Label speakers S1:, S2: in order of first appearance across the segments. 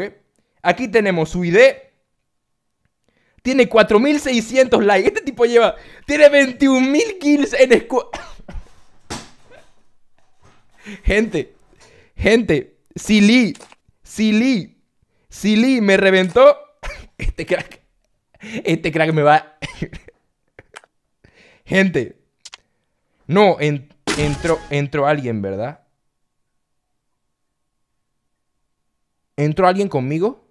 S1: ¿eh? Aquí tenemos su ID. Tiene 4600 likes. Este tipo lleva. Tiene 21.000 kills en escu. gente, gente. Silly, Silly, Silly me reventó. este crack. Este crack me va. gente. No, entró, entró alguien, ¿verdad? ¿Entró alguien conmigo?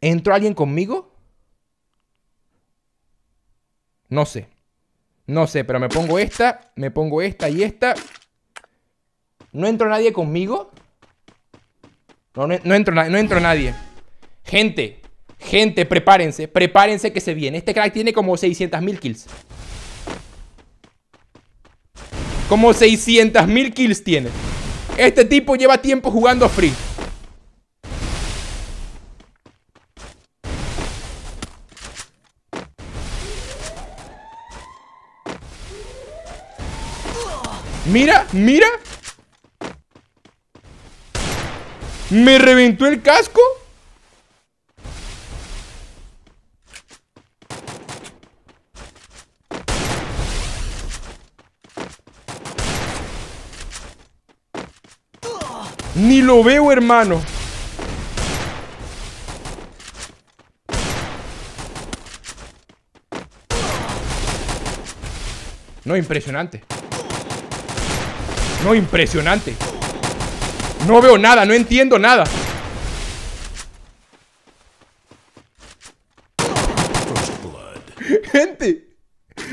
S1: ¿Entró alguien conmigo? No sé. No sé, pero me pongo esta, me pongo esta y esta. ¿No entró nadie conmigo? No, no, no nadie. Gente, gente, prepárense, prepárense que se viene. Este crack tiene como 600.000 kills. Como 600.000 kills tiene. Este tipo lleva tiempo jugando free. Mira, mira. Me reventó el casco. Ni lo veo, hermano. No, impresionante. No, impresionante. No veo nada, no entiendo nada. Gente,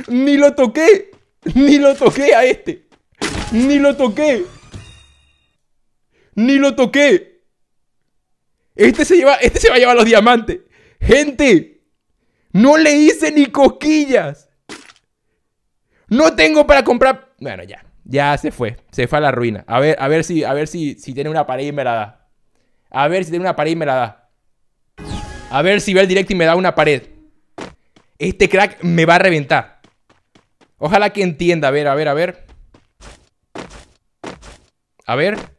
S1: ni lo toqué. Ni lo toqué a este. Ni lo toqué. ¡Ni lo toqué! Este se, lleva, este se va a llevar los diamantes. Gente, no le hice ni cosquillas. No tengo para comprar... Bueno, ya. Ya se fue. Se fue a la ruina. A ver, a ver, si, a ver si, si tiene una pared y me la da. A ver si tiene una pared y me la da. A ver si ve el directo y me da una pared. Este crack me va a reventar. Ojalá que entienda. A ver, a ver, a ver. A ver.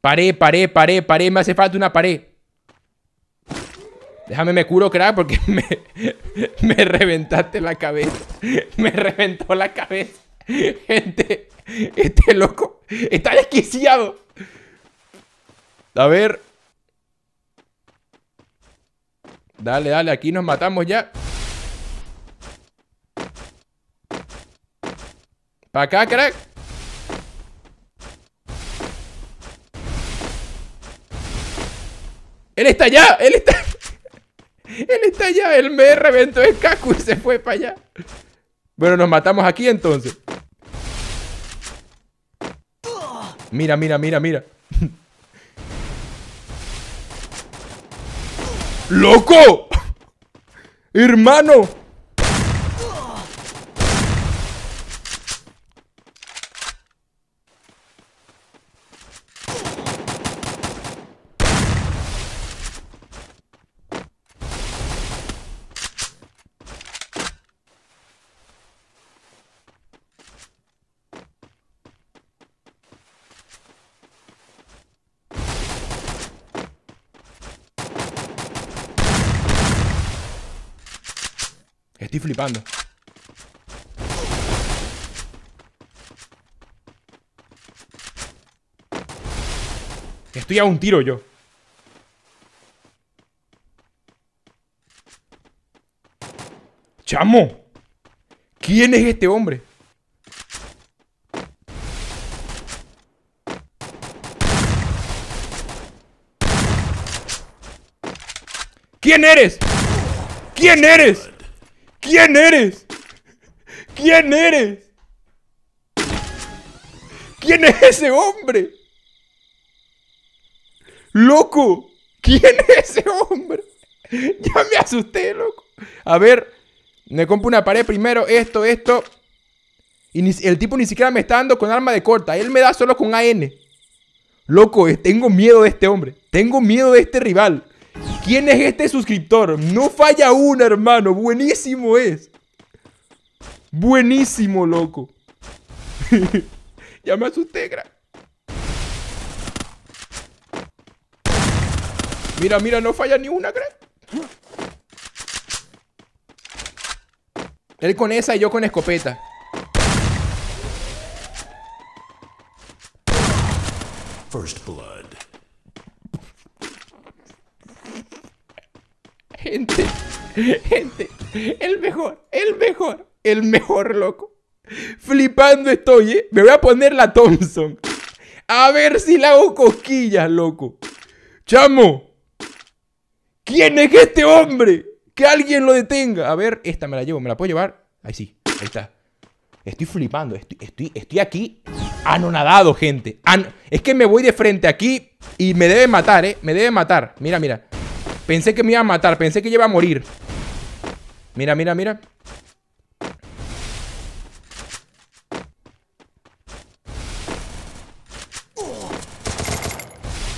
S1: Paré, paré, paré, paré. Me hace falta una pared Déjame me curo, crack, porque me, me reventaste la cabeza. Me reventó la cabeza. Gente, este loco está desquiciado. A ver. Dale, dale, aquí nos matamos ya. Para acá, crack. ¡Él está allá! ¡Él está! ¡Él está allá! ¡Él me reventó el caco y se fue para allá! Bueno, nos matamos aquí entonces. Mira, mira, mira, mira. ¡Loco! ¡Hermano! Estoy flipando. Estoy a un tiro yo. ¡Chamo! ¿Quién es este hombre? ¿Quién eres? ¿Quién eres? ¿Quién eres? ¿Quién eres? ¿Quién es ese hombre? Loco, ¿quién es ese hombre? Ya me asusté, loco. A ver, me compro una pared primero, esto, esto. Y el tipo ni siquiera me está dando con arma de corta. Él me da solo con AN. Loco, eh, tengo miedo de este hombre. Tengo miedo de este rival. ¿Quién es este suscriptor? No falla una, hermano. Buenísimo es. Buenísimo, loco. ya me asusté, gra. Mira, mira, no falla ni una, gra. Él con esa y yo con escopeta. First blood. Gente, el mejor, el mejor, el mejor loco. Flipando estoy, ¿eh? Me voy a poner la Thompson. A ver si la hago cosquillas, loco. Chamo. ¿Quién es este hombre? Que alguien lo detenga. A ver, esta me la llevo, ¿me la puedo llevar? Ahí sí, ahí está. Estoy flipando, estoy, estoy, aquí anonadado, gente. es que me voy de frente aquí y me debe matar, ¿eh? Me debe matar. Mira, mira. Pensé que me iba a matar, pensé que iba a morir. Mira, mira, mira.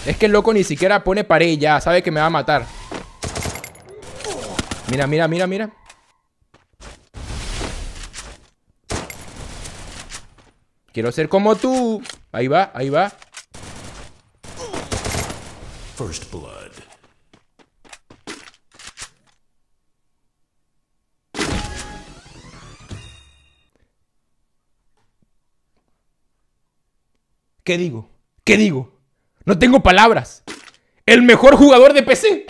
S1: Es que el loco ni siquiera pone pared ya, sabe que me va a matar. Mira, mira, mira, mira. Quiero ser como tú. Ahí va, ahí va. First blood. ¿Qué digo? ¿Qué digo? No tengo palabras. El mejor jugador de PC.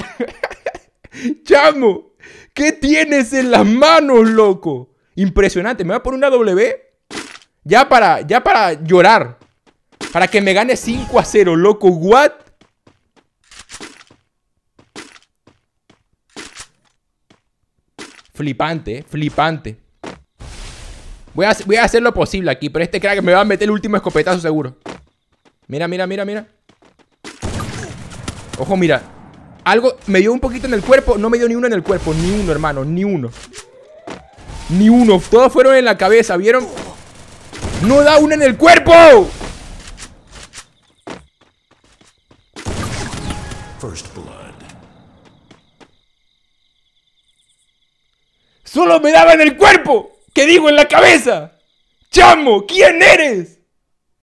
S1: Chamo, ¿qué tienes en las manos, loco? Impresionante. Me va a poner una W ya para, ya para llorar. Para que me gane 5 a 0, loco. ¿What? Flipante, eh, flipante. Voy a, voy a hacer lo posible aquí, pero este crack me va a meter el último escopetazo seguro. Mira, mira, mira, mira. Ojo, mira. Algo me dio un poquito en el cuerpo. No me dio ni uno en el cuerpo. Ni uno, hermano. Ni uno. Ni uno. Todos fueron en la cabeza, ¿vieron? ¡No da uno en el cuerpo! First blood. ¡Solo me daba en el cuerpo! ¿Qué digo en la cabeza? ¡Chamo! ¿Quién eres?